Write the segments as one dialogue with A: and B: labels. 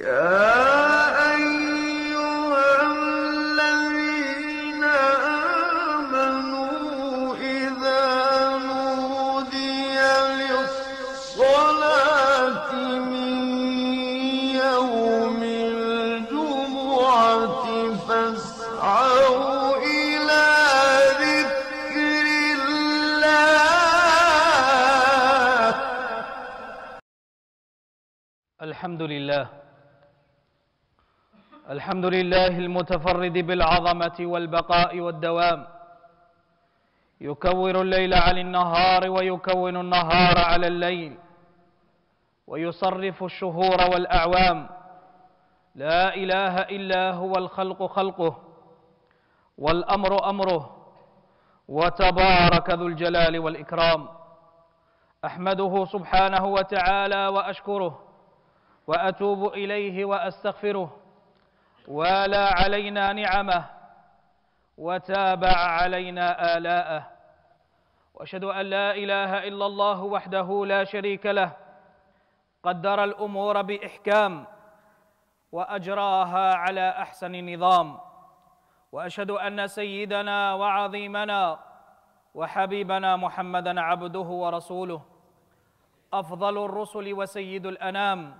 A: يا الحمد لله المتفرد بالعظمة والبقاء والدوام يكور الليل على النهار ويكون النهار على الليل ويصرف الشهور والأعوام لا إله إلا هو الخلق خلقه والأمر أمره وتبارك ذو الجلال والإكرام أحمده سبحانه وتعالى وأشكره وأتوب إليه وأستغفره والى علينا نعمه وتابع علينا آلاءه واشهد ان لا اله الا الله وحده لا شريك له قدر الامور باحكام واجراها على احسن نظام واشهد ان سيدنا وعظيمنا وحبيبنا محمدا عبده ورسوله افضل الرسل وسيد الانام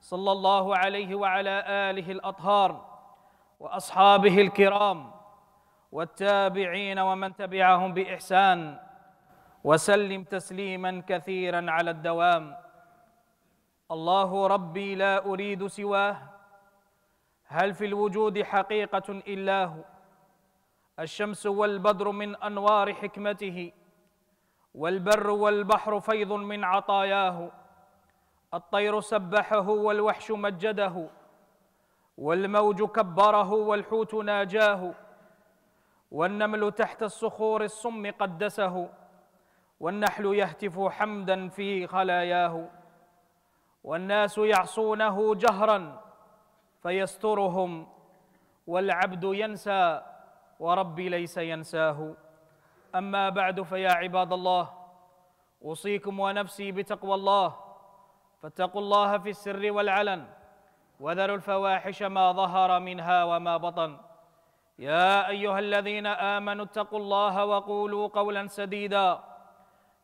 A: صلى الله عليه وعلى اله الاطهار واصحابه الكرام والتابعين ومن تبعهم باحسان وسلم تسليما كثيرا على الدوام الله ربي لا اريد سواه هل في الوجود حقيقه الا هو الشمس والبدر من انوار حكمته والبر والبحر فيض من عطاياه الطير سبحه والوحش مجده والموج كبره والحوت ناجاه والنمل تحت الصخور الصم قدسه والنحل يهتف حمدا في خلاياه والناس يعصونه جهرا فيسترهم والعبد ينسى وربي ليس ينساه اما بعد فيا عباد الله اوصيكم ونفسي بتقوى الله فاتقوا الله في السر والعلن وذروا الفواحش ما ظهر منها وما بطن يا ايها الذين امنوا اتقوا الله وقولوا قولا سديدا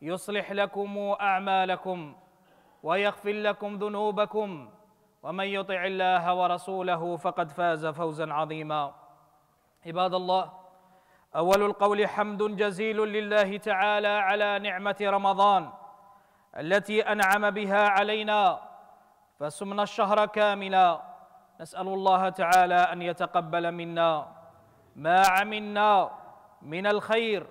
A: يصلح لكم اعمالكم ويغفر لكم ذنوبكم ومن يطع الله ورسوله فقد فاز فوزا عظيما عباد الله اول القول حمد جزيل لله تعالى على نعمه رمضان التي انعم بها علينا فسمنا الشهر كاملا نسأل الله تعالى أن يتقبل منا ما عملنا من الخير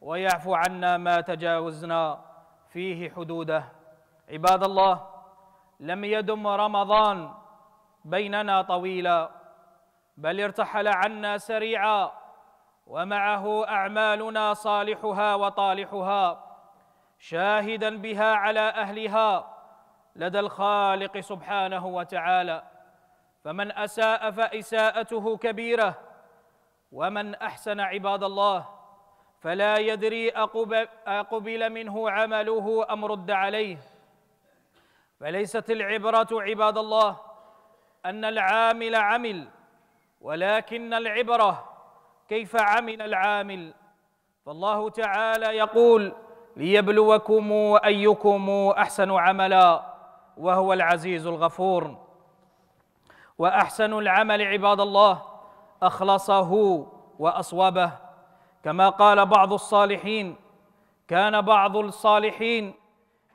A: ويعفو عنا ما تجاوزنا فيه حدوده عباد الله لم يدم رمضان بيننا طويلا بل ارتحل عنا سريعا ومعه أعمالنا صالحها وطالحها شاهدا بها على أهلها لدى الخالق سبحانه وتعالى فمن اساء فاساءته كبيره ومن احسن عباد الله فلا يدري اقبل منه عمله ام رد عليه فليست العبره عباد الله ان العامل عمل ولكن العبره كيف عمل العامل فالله تعالى يقول ليبلوكم ايكم احسن عملا وهو العزيز الغفور واحسن العمل عباد الله اخلصه واصوبه كما قال بعض الصالحين كان بعض الصالحين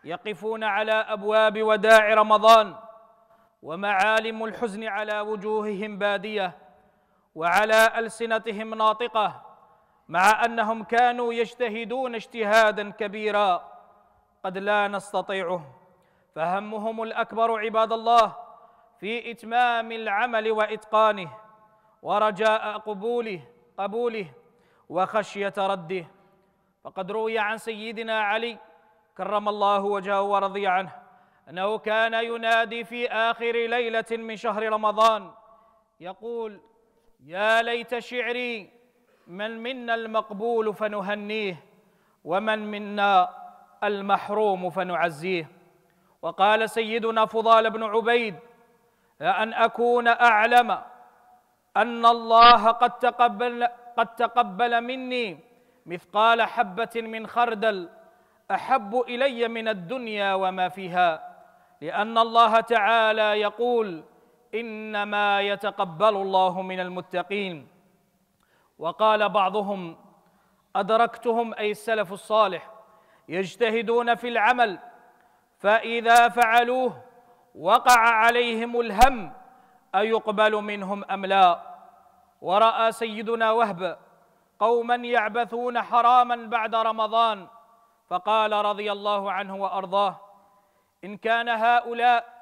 A: يقفون على ابواب وداع رمضان ومعالم الحزن على وجوههم باديه وعلى السنتهم ناطقه مع انهم كانوا يجتهدون اجتهادا كبيرا قد لا نستطيعه فهمهم الاكبر عباد الله في اتمام العمل واتقانه ورجاء قبوله قبوله وخشيه رده فقد روي عن سيدنا علي كرم الله وجهه ورضي عنه انه كان ينادي في اخر ليله من شهر رمضان يقول يا ليت شعري من منا المقبول فنهنيه ومن منا المحروم فنعزيه وقال سيدنا فضال بن عبيد أن أكون أعلم أن الله قد تقبل, قد تقبل مني مثقال حبة من خردل أحب إلي من الدنيا وما فيها لأن الله تعالى يقول إنما يتقبل الله من المتقين وقال بعضهم أدركتهم أي السلف الصالح يجتهدون في العمل فإذا فعلوه وقع عليهم الهم أيقبل منهم أم لا ورأى سيدنا وهب قوما يعبثون حراما بعد رمضان فقال رضي الله عنه وأرضاه إن كان هؤلاء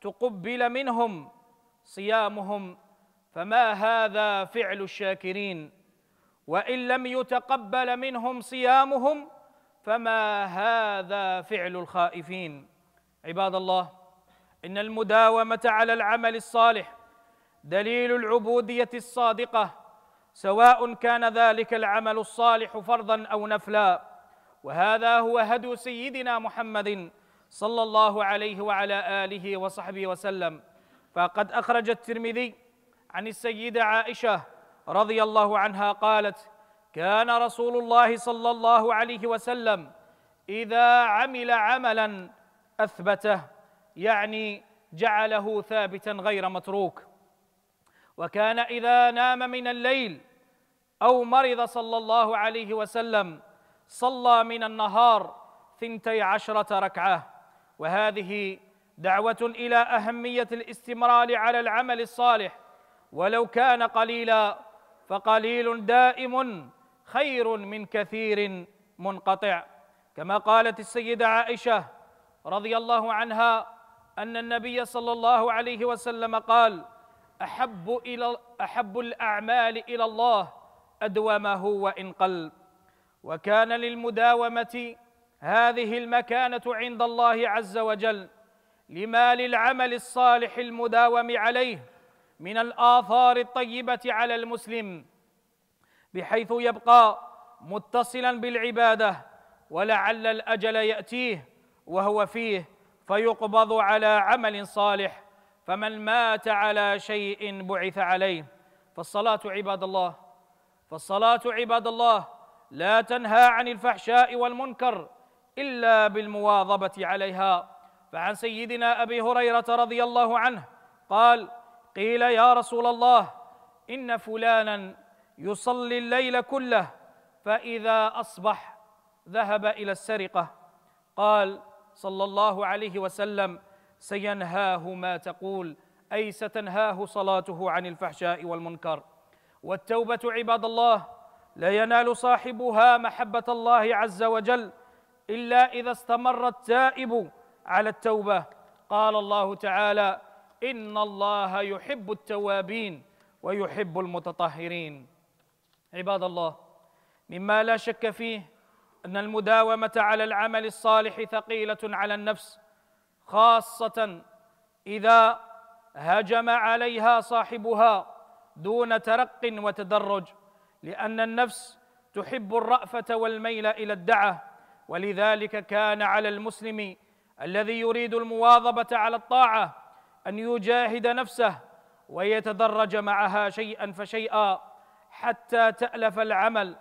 A: تقبل منهم صيامهم فما هذا فعل الشاكرين وإن لم يتقبل منهم صيامهم فما هذا فعل الخائفين عباد الله ان المداومه على العمل الصالح دليل العبوديه الصادقه سواء كان ذلك العمل الصالح فرضا او نفلا وهذا هو هدي سيدنا محمد صلى الله عليه وعلى اله وصحبه وسلم فقد اخرج الترمذي عن السيده عائشه رضي الله عنها قالت كان رسول الله صلى الله عليه وسلم إذا عمل عملا أثبته يعني جعله ثابتا غير متروك وكان إذا نام من الليل أو مرض صلى الله عليه وسلم صلى من النهار ثنتي عشرة ركعة وهذه دعوة إلى أهمية الاستمرار على العمل الصالح ولو كان قليلا فقليل دائم خير من كثير منقطع كما قالت السيده عائشه رضي الله عنها ان النبي صلى الله عليه وسلم قال احب الى احب الاعمال الى الله ادومه وان قل وكان للمداومه هذه المكانه عند الله عز وجل لما للعمل الصالح المداوم عليه من الاثار الطيبه على المسلم بحيث يبقى متصلا بالعباده ولعل الاجل ياتيه وهو فيه فيقبض على عمل صالح فمن مات على شيء بعث عليه فالصلاه عباد الله فالصلاه عباد الله لا تنهى عن الفحشاء والمنكر الا بالمواظبه عليها فعن سيدنا ابي هريره رضي الله عنه قال قيل يا رسول الله ان فلانا يصلي الليل كله فإذا أصبح ذهب إلى السرقة قال صلى الله عليه وسلم سينهاه ما تقول أي ستنهاه صلاته عن الفحشاء والمنكر والتوبة عباد الله لا ينال صاحبها محبة الله عز وجل إلا إذا استمر التائب على التوبة قال الله تعالى إن الله يحب التوابين ويحب المتطهرين عباد الله مما لا شك فيه ان المداومه على العمل الصالح ثقيله على النفس خاصه اذا هجم عليها صاحبها دون ترق وتدرج لان النفس تحب الرافه والميل الى الدعه ولذلك كان على المسلم الذي يريد المواظبه على الطاعه ان يجاهد نفسه ويتدرج معها شيئا فشيئا حتى تألف العمل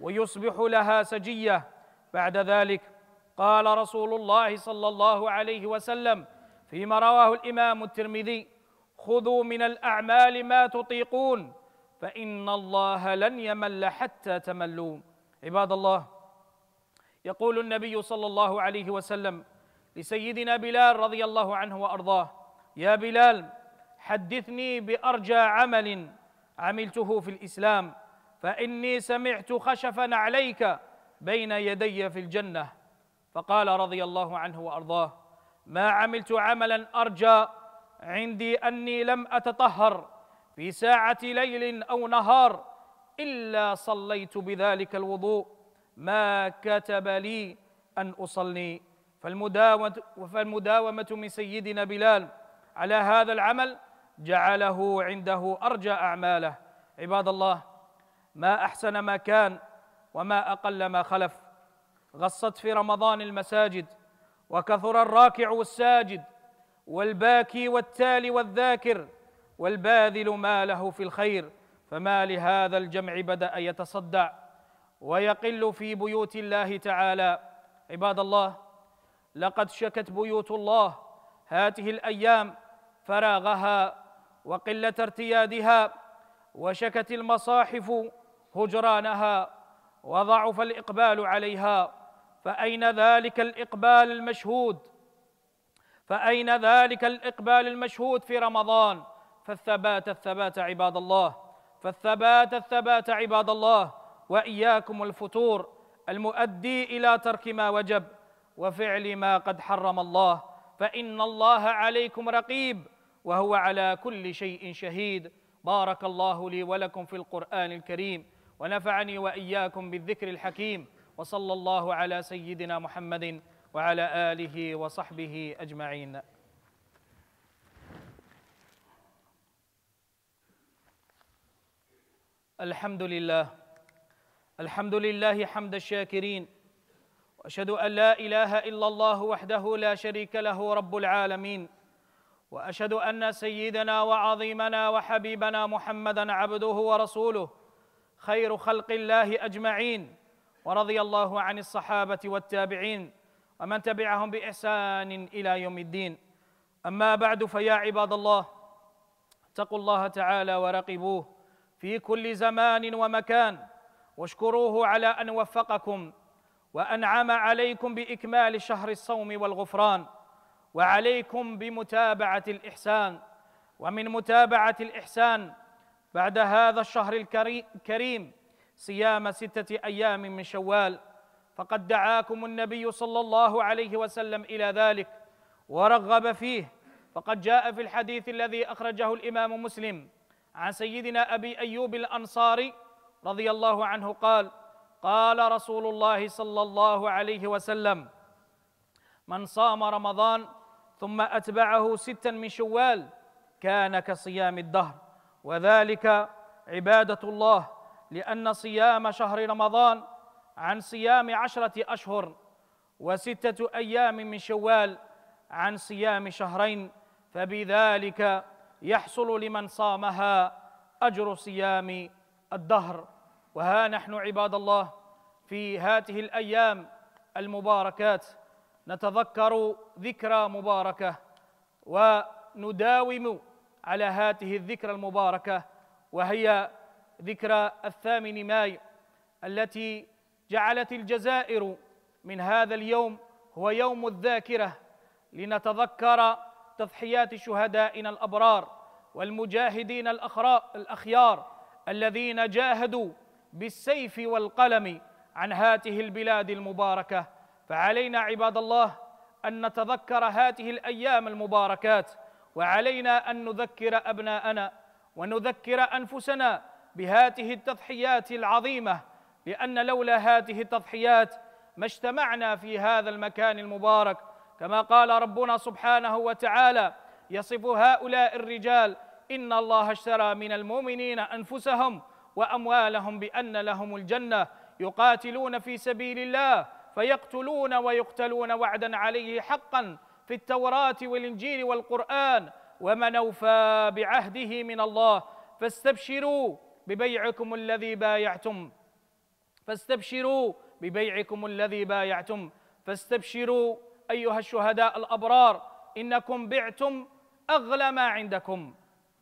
A: ويصبح لها سجية بعد ذلك قال رسول الله صلى الله عليه وسلم فيما رواه الإمام الترمذي خذوا من الأعمال ما تطيقون فإن الله لن يمل حتى تملوا عباد الله يقول النبي صلى الله عليه وسلم لسيدنا بلال رضي الله عنه وأرضاه يا بلال حدثني بأرجى عمل عملته في الإسلام فإني سمعت خشفا عليك بين يدي في الجنة فقال رضي الله عنه وأرضاه ما عملت عملا أرجى عندي أني لم أتطهر في ساعة ليل أو نهار إلا صليت بذلك الوضوء ما كتب لي أن أصلي فالمداومة من سيدنا بلال على هذا العمل جعله عنده أرجى أعماله عباد الله ما أحسن ما كان وما أقل ما خلف غصت في رمضان المساجد وكثر الراكع والساجد والباكي والتالي والذاكر والباذل ما له في الخير فما لهذا الجمع بدأ يتصدع ويقل في بيوت الله تعالى عباد الله لقد شكت بيوت الله هاته الأيام فراغها وقله ارتيادها وشكت المصاحف هجرانها وضعف الاقبال عليها فاين ذلك الاقبال المشهود فاين ذلك الاقبال المشهود في رمضان فالثبات الثبات عباد الله فالثبات الثبات عباد الله واياكم الفتور المؤدي الى ترك ما وجب وفعل ما قد حرم الله فان الله عليكم رقيب وهو على كل شيء شهيد بارك الله لي ولكم في القرآن الكريم ونفعني وإياكم بالذكر الحكيم وصلى الله على سيدنا محمد وعلى آله وصحبه أجمعين الحمد لله الحمد لله حمد الشاكرين واشهد ان لا اله الا الله وحده لا شريك له رب العالمين واشهد ان سيدنا وعظيمنا وحبيبنا محمدا عبده ورسوله خير خلق الله اجمعين ورضي الله عن الصحابه والتابعين ومن تبعهم باحسان الى يوم الدين اما بعد فيا عباد الله اتقوا الله تعالى وراقبوه في كل زمان ومكان واشكروه على ان وفقكم وانعم عليكم باكمال شهر الصوم والغفران وعليكم بمتابعة الإحسان ومن متابعة الإحسان بعد هذا الشهر الكريم صيام ستة أيام من شوال فقد دعاكم النبي صلى الله عليه وسلم إلى ذلك ورغب فيه فقد جاء في الحديث الذي أخرجه الإمام مسلم عن سيدنا أبي أيوب الأنصاري رضي الله عنه قال قال رسول الله صلى الله عليه وسلم من صام رمضان ثم أتبعه ستا من شوال كان كصيام الدهر وذلك عبادة الله لأن صيام شهر رمضان عن صيام عشرة أشهر وستة أيام من شوال عن صيام شهرين فبذلك يحصل لمن صامها أجر صيام الدهر وها نحن عباد الله في هاته الأيام المباركات نتذكر ذكرى مباركه ونداوم على هاته الذكرى المباركه وهي ذكرى الثامن ماي التي جعلت الجزائر من هذا اليوم هو يوم الذاكره لنتذكر تضحيات شهدائنا الابرار والمجاهدين الاخيار الذين جاهدوا بالسيف والقلم عن هاته البلاد المباركه فعلينا عباد الله أن نتذكر هذه الأيام المباركات وعلينا أن نذكر أبناءنا ونذكر أنفسنا بهذه التضحيات العظيمة لأن لولا هذه التضحيات ما اجتمعنا في هذا المكان المبارك كما قال ربنا سبحانه وتعالى يصف هؤلاء الرجال إن الله اشترى من المؤمنين أنفسهم وأموالهم بأن لهم الجنة يقاتلون في سبيل الله فيقتلون ويقتلون وعدا عليه حقا في التوراة والإنجيل والقرآن ومن أوفى بعهده من الله فاستبشروا ببيعكم الذي بايعتم فاستبشروا ببيعكم الذي بايعتم فاستبشروا أيها الشهداء الأبرار إنكم بعتم أغلى ما عندكم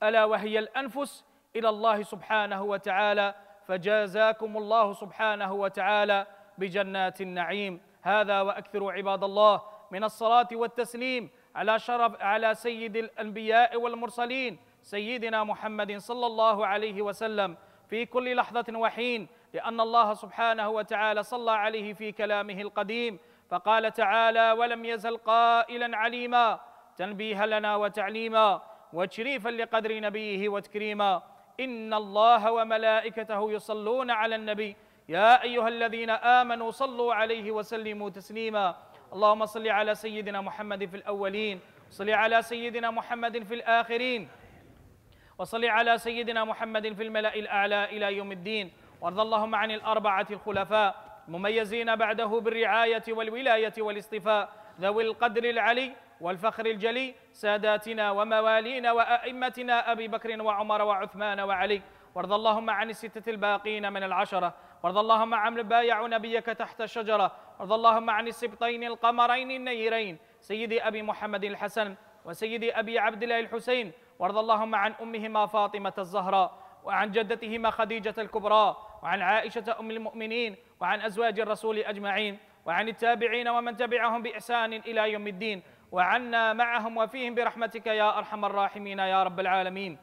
A: ألا وهي الأنفس إلى الله سبحانه وتعالى فجازاكم الله سبحانه وتعالى بجنات النعيم هذا واكثروا عباد الله من الصلاه والتسليم على شرف على سيد الانبياء والمرسلين سيدنا محمد صلى الله عليه وسلم في كل لحظه وحين لان الله سبحانه وتعالى صلى عليه في كلامه القديم فقال تعالى ولم يزل قائلا عليما تنبيها لنا وتعليما وتشريفا لقدر نبيه وتكريما ان الله وملائكته يصلون على النبي يا أيها الذين آمنوا صلوا عليه وسلموا تسليما اللهم صل على سيدنا محمد في الأولين صل على سيدنا محمد في الآخرين وصل على سيدنا محمد في الملأ الأعلى إلى يوم الدين وارض اللهم عن الأربعة الخلفاء المميزين بعده بالرعاية والولاية والاصطفاء ذوي القدر العلي والفخر الجلي ساداتنا وموالينا وأئمتنا أبي بكر وعمر وعثمان وعلي وارض اللهم عن الستة الباقين من العشرة وارض اللهم من بايعوا نبيك تحت الشجرة وارض اللهم عن السبطين القمرين النيرين سيدي أبي محمد الحسن وسيدي أبي عبد الله الحسين وارض اللهم عن أمهما فاطمة الزهراء وعن جدتهما خديجة الكبرى وعن عائشة أم المؤمنين وعن أزواج الرسول أجمعين وعن التابعين ومن تبعهم بإحسان إلى يوم الدين وعنا معهم وفيهم برحمتك يا أرحم الراحمين يا رب العالمين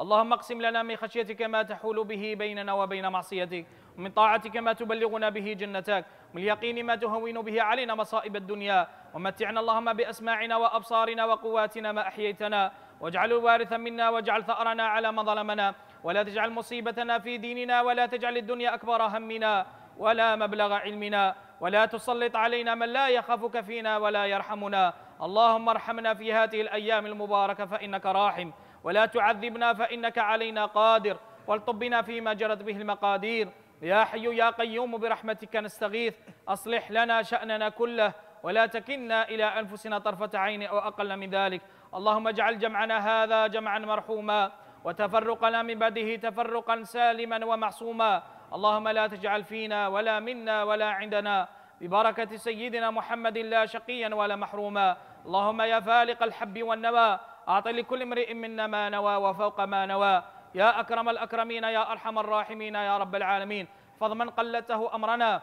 A: اللهم اقسم لنا من خشيتك ما تحول به بيننا وبين معصيتك ومن طاعتك ما تبلغنا به جنتك من اليقين ما تهون به علينا مصائب الدنيا ومتعنا اللهم بأسماعنا وأبصارنا وقواتنا ما أحييتنا واجعل الوارث منا واجعل ثأرنا على من ظلمنا ولا تجعل مصيبتنا في ديننا ولا تجعل الدنيا أكبر همنا ولا مبلغ علمنا ولا تسلط علينا من لا يخافك فينا ولا يرحمنا اللهم ارحمنا في هذه الأيام المباركة فإنك راحم ولا تعذبنا فإنك علينا قادر والطبنا فيما جرت به المقادير يا حي يا قيوم برحمتك نستغيث أصلح لنا شأننا كله ولا تكلنا إلى أنفسنا طرفة عين أو أقل من ذلك اللهم اجعل جمعنا هذا جمعا مرحوما وتفرقنا من بعده تفرقا سالما ومعصوما اللهم لا تجعل فينا ولا منا ولا عندنا ببركة سيدنا محمد لا شقيا ولا محروما اللهم يا فالق الحب والنوى أعطي لكل امرئ منا ما نوى وفوق ما نوى يا أكرم الأكرمين يا أرحم الراحمين يا رب العالمين فضمن من قلته أمرنا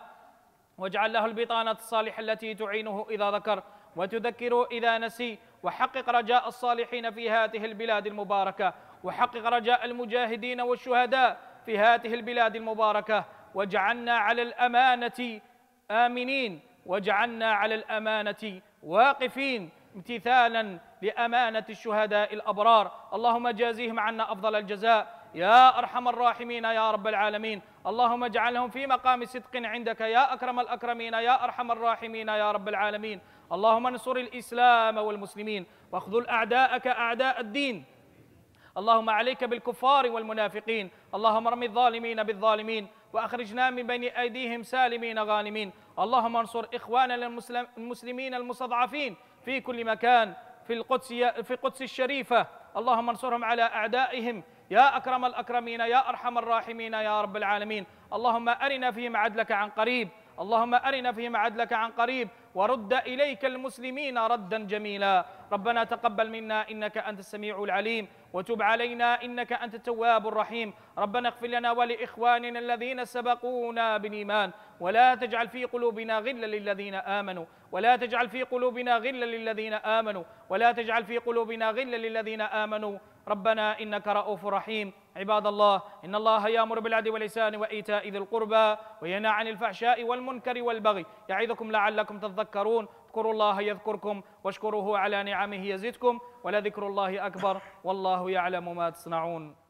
A: واجعل له البطانة الصالحة التي تعينه إذا ذكر وتذكره إذا نسي وحقق رجاء الصالحين في هذه البلاد المباركة وحقق رجاء المجاهدين والشهداء في هذه البلاد المباركة واجعلنا على الأمانة آمنين واجعلنا على الأمانة واقفين امتثالا لأمانة الشهداء الأبرار اللهم جازيهم عنا أفضل الجزاء يا أرحم الراحمين يا رب العالمين اللهم اجعلهم في مقام صدق عندك يا أكرم الأكرمين يا أرحم الراحمين يا رب العالمين اللهم انصر الإسلام والمسلمين واخذل أعداءك أعداء الدين اللهم عليك بالكفار والمنافقين اللهم ارم الظالمين بالظالمين واخرجنا من بين ايديهم سالمين غانمين اللهم انصر اخواننا المسلمين المستضعفين في كل مكان في القدس في القدس الشريفة اللهم انصرهم على أعدائهم يا أكرم الأكرمين يا أرحم الراحمين يا رب العالمين اللهم أرنا فيهم عدلك عن قريب اللهم أرنا فيهم عدلك عن قريب ورد إليك المسلمين ردا جميلا ربنا تقبل منا إنك أنت السميع العليم وتب علينا إنك أنت التواب الرحيم ربنا اغفر لنا ولإخواننا الذين سبقونا بالإيمان ولا تجعل في قلوبنا غلا للذين آمنوا ولا تجعل في قلوبنا غلا للذين آمنوا ولا تجعل في قلوبنا غلا للذين آمنوا ربنا إنك رؤوف رحيم عباد الله إن الله يأمر بالعدل واللسان وإيتاء ذي القربى وينهى عن الفحشاء والمنكر والبغي يعظكم لعلكم تذكرون اذكروا الله يذكركم واشكروه على نعمه يزدكم ولذكر الله أكبر والله يعلم ما تصنعون